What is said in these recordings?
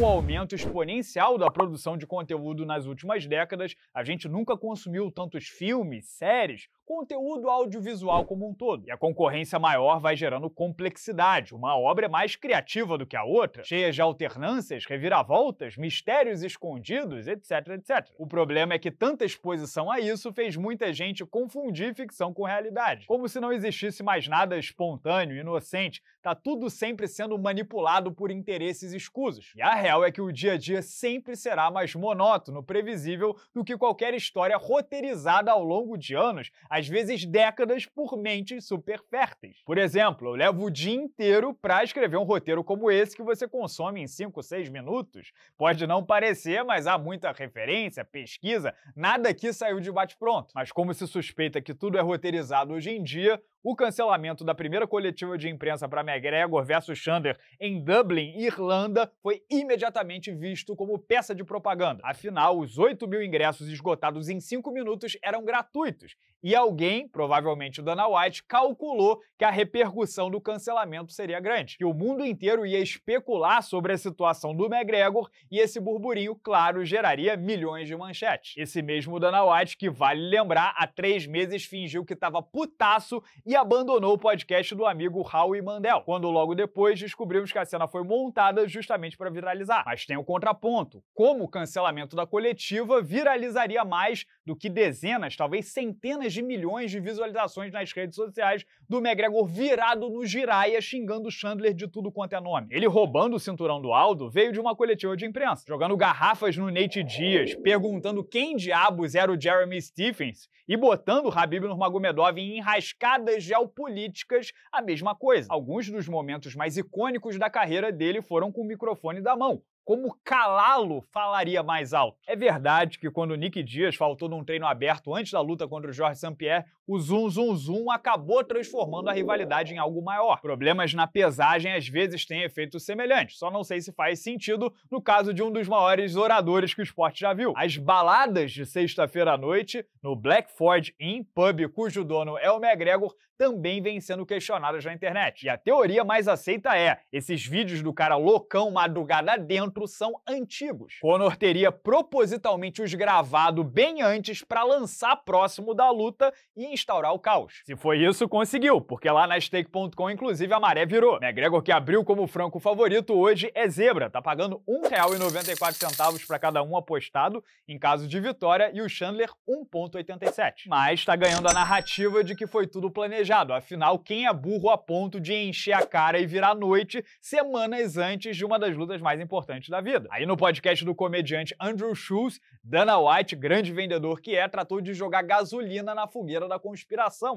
o aumento exponencial da produção de conteúdo nas últimas décadas, a gente nunca consumiu tantos filmes, séries conteúdo audiovisual como um todo. E a concorrência maior vai gerando complexidade, uma obra é mais criativa do que a outra, cheia de alternâncias, reviravoltas, mistérios escondidos, etc, etc. O problema é que tanta exposição a isso fez muita gente confundir ficção com realidade. Como se não existisse mais nada espontâneo, inocente, tá tudo sempre sendo manipulado por interesses escusos. E a real é que o dia a dia sempre será mais monótono, previsível do que qualquer história roteirizada ao longo de anos, a às vezes décadas, por mentes super férteis. Por exemplo, eu levo o dia inteiro para escrever um roteiro como esse que você consome em 5, 6 minutos. Pode não parecer, mas há muita referência, pesquisa, nada aqui saiu de bate-pronto. Mas como se suspeita que tudo é roteirizado hoje em dia, o cancelamento da primeira coletiva de imprensa para McGregor versus Chandler em Dublin, Irlanda, foi imediatamente visto como peça de propaganda. Afinal, os 8 mil ingressos esgotados em 5 minutos eram gratuitos. E alguém, provavelmente o Dana White, calculou que a repercussão do cancelamento seria grande. Que o mundo inteiro ia especular sobre a situação do McGregor e esse burburinho, claro, geraria milhões de manchetes. Esse mesmo Dana White, que vale lembrar, há três meses fingiu que estava putaço e abandonou o podcast do amigo Howie Mandel, quando logo depois descobrimos que a cena foi montada justamente para viralizar. Mas tem o um contraponto: como o cancelamento da coletiva viralizaria mais do que dezenas, talvez centenas de milhões de visualizações nas redes sociais do McGregor virado no giraia xingando Chandler de tudo quanto é nome. Ele roubando o cinturão do Aldo veio de uma coletiva de imprensa, jogando garrafas no Nate Dias, perguntando quem diabos era o Jeremy Stephens e botando Habib Nurmagomedov em enrascadas geopolíticas, a mesma coisa. Alguns dos momentos mais icônicos da carreira dele foram com o microfone da mão, como calá-lo falaria mais alto. É verdade que quando o Nick Dias faltou num treino aberto antes da luta contra o Jorge St-Pierre, o zoom, zoom, zoom acabou transformando a rivalidade em algo maior. Problemas na pesagem às vezes têm efeitos semelhantes, só não sei se faz sentido no caso de um dos maiores oradores que o esporte já viu. As baladas de sexta-feira à noite no Blackford Inn Pub, cujo dono é o McGregor, também vem sendo questionadas na internet. E a teoria mais aceita é: esses vídeos do cara loucão madrugada dentro quadro são antigos. Conor teria propositalmente os gravado bem antes para lançar próximo da luta e instaurar o caos. Se foi isso, conseguiu, porque lá na stake.com, inclusive, a maré virou. McGregor, que abriu como franco favorito, hoje é zebra, tá pagando R$ 1,94 para cada um apostado em caso de vitória e o Chandler 1,87. Mas tá ganhando a narrativa de que foi tudo planejado, afinal, quem é burro a ponto de encher a cara e virar noite semanas antes de uma das lutas mais importantes da vida. Aí no podcast do comediante Andrew Schultz, Dana White, grande vendedor que é, tratou de jogar gasolina na fogueira da conspiração,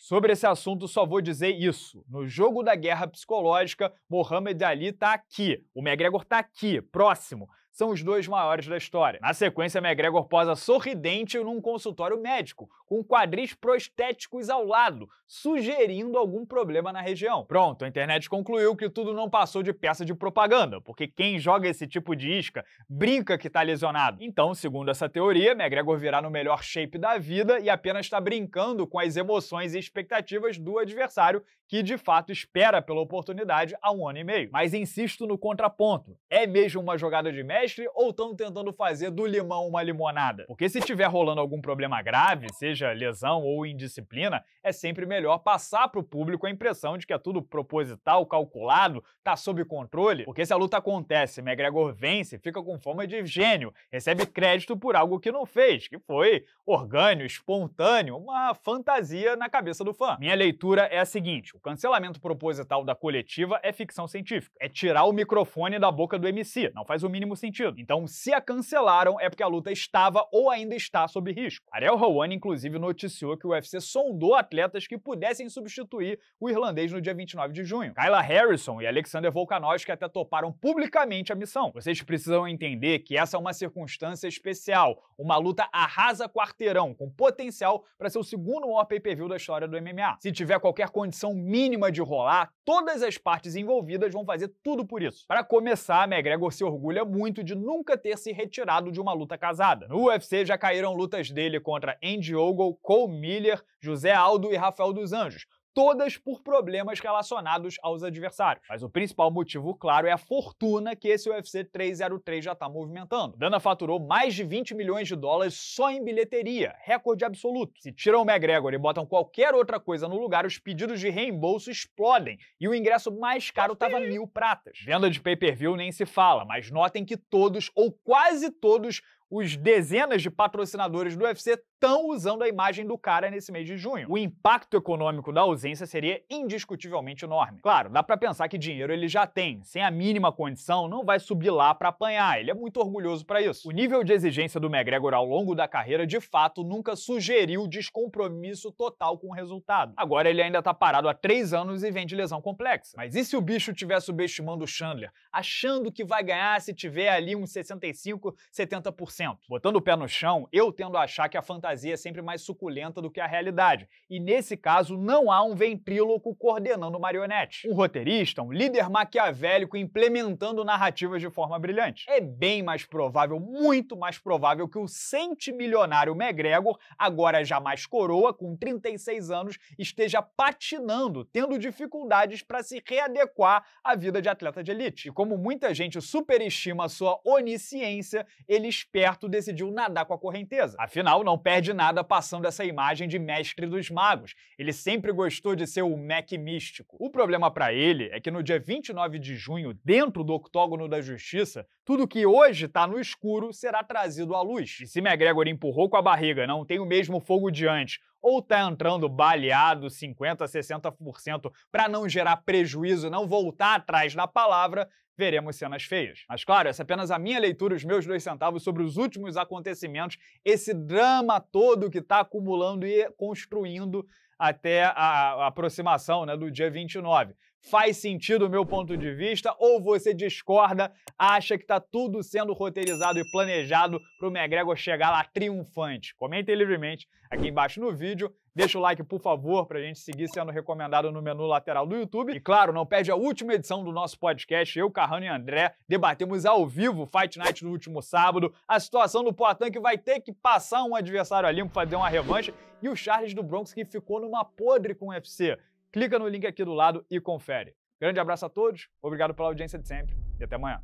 Sobre esse assunto só vou dizer isso. No jogo da guerra psicológica, Mohamed Ali tá aqui, o McGregor tá aqui, próximo são os dois maiores da história. Na sequência, McGregor posa sorridente num consultório médico, com quadris prostéticos ao lado, sugerindo algum problema na região. Pronto, a internet concluiu que tudo não passou de peça de propaganda, porque quem joga esse tipo de isca brinca que tá lesionado. Então, segundo essa teoria, McGregor virá no melhor shape da vida e apenas está brincando com as emoções e expectativas do adversário que de fato espera pela oportunidade há um ano e meio. Mas insisto no contraponto: é mesmo uma jogada de médico? ou estão tentando fazer do limão uma limonada? Porque se tiver rolando algum problema grave, seja lesão ou indisciplina, é sempre melhor passar para o público a impressão de que é tudo proposital, calculado, tá sob controle. Porque se a luta acontece, McGregor vence, fica com forma de gênio, recebe crédito por algo que não fez, que foi orgânico, espontâneo, uma fantasia na cabeça do fã. Minha leitura é a seguinte: o cancelamento proposital da coletiva é ficção científica, é tirar o microfone da boca do MC, não faz o mínimo sentido sentido. Então, se a cancelaram, é porque a luta estava ou ainda está sob risco. Ariel Rowan, inclusive, noticiou que o UFC sondou atletas que pudessem substituir o irlandês no dia 29 de junho. Kyla Harrison e Alexander Volkanovski até toparam publicamente a missão. Vocês precisam entender que essa é uma circunstância especial, uma luta arrasa quarteirão, com potencial para ser o segundo maior pay-per-view da história do MMA. Se tiver qualquer condição mínima de rolar, todas as partes envolvidas vão fazer tudo por isso. Para começar, McGregor se orgulha muito muito de nunca ter se retirado de uma luta casada. No UFC já caíram lutas dele contra Andy Ogle, Cole Miller, José Aldo e Rafael dos Anjos, todas por problemas relacionados aos adversários. Mas o principal motivo, claro, é a fortuna que esse UFC 303 já está movimentando. Dana faturou mais de 20 milhões de dólares só em bilheteria, recorde absoluto. Se tiram o McGregor e botam qualquer outra coisa no lugar, os pedidos de reembolso explodem e o ingresso mais caro estava mil pratas. Venda de pay-per-view nem se fala, mas notem que todos, ou quase todos, os dezenas de patrocinadores do UFC estão usando a imagem do cara nesse mês de junho. O impacto econômico da ausência seria indiscutivelmente enorme. Claro, dá para pensar que dinheiro ele já tem, sem a mínima condição, não vai subir lá para apanhar. Ele é muito orgulhoso para isso. O nível de exigência do McGregor ao longo da carreira, de fato, nunca sugeriu descompromisso total com o resultado. Agora ele ainda tá parado há três anos e vem de lesão complexa. Mas e se o bicho estiver subestimando o Chandler, achando que vai ganhar se tiver ali uns 65, 70%? Botando o pé no chão, eu tendo a achar que a fantasia fantasia é sempre mais suculenta do que a realidade. E nesse caso, não há um ventríloco coordenando marionete. Um roteirista, um líder maquiavélico implementando narrativas de forma brilhante. É bem mais provável, muito mais provável, que o centimilionário McGregor, agora já mais coroa, com 36 anos, esteja patinando, tendo dificuldades para se readequar à vida de atleta de elite. E como muita gente superestima a sua onisciência, ele esperto decidiu nadar com a correnteza. Afinal, não perde perde nada passando essa imagem de mestre dos magos. Ele sempre gostou de ser o Mac místico. O problema para ele é que no dia 29 de junho, dentro do octógono da justiça, tudo que hoje está no escuro será trazido à luz. E se McGregor empurrou com a barriga, não tem o mesmo fogo de antes, ou tá entrando baleado 50%, 60% para não gerar prejuízo, não voltar atrás na palavra, veremos cenas feias. Mas claro, essa é apenas a minha leitura, os meus dois centavos sobre os últimos acontecimentos, esse drama todo que está acumulando e construindo até a aproximação né, do dia 29 faz sentido o meu ponto de vista ou você discorda, acha que está tudo sendo roteirizado e planejado para o McGregor chegar lá triunfante? Comentem livremente aqui embaixo no vídeo. Deixa o like, por favor, para a gente seguir sendo recomendado no menu lateral do YouTube. E claro, não perde a última edição do nosso podcast. Eu, Carrano e André debatemos ao vivo Fight Night no último sábado, a situação do Poitin que vai ter que passar um adversário ali para fazer uma revanche e o Charles do Bronx que ficou numa podre com o UFC. Clica no link aqui do lado e confere. Grande abraço a todos, obrigado pela audiência de sempre e até amanhã.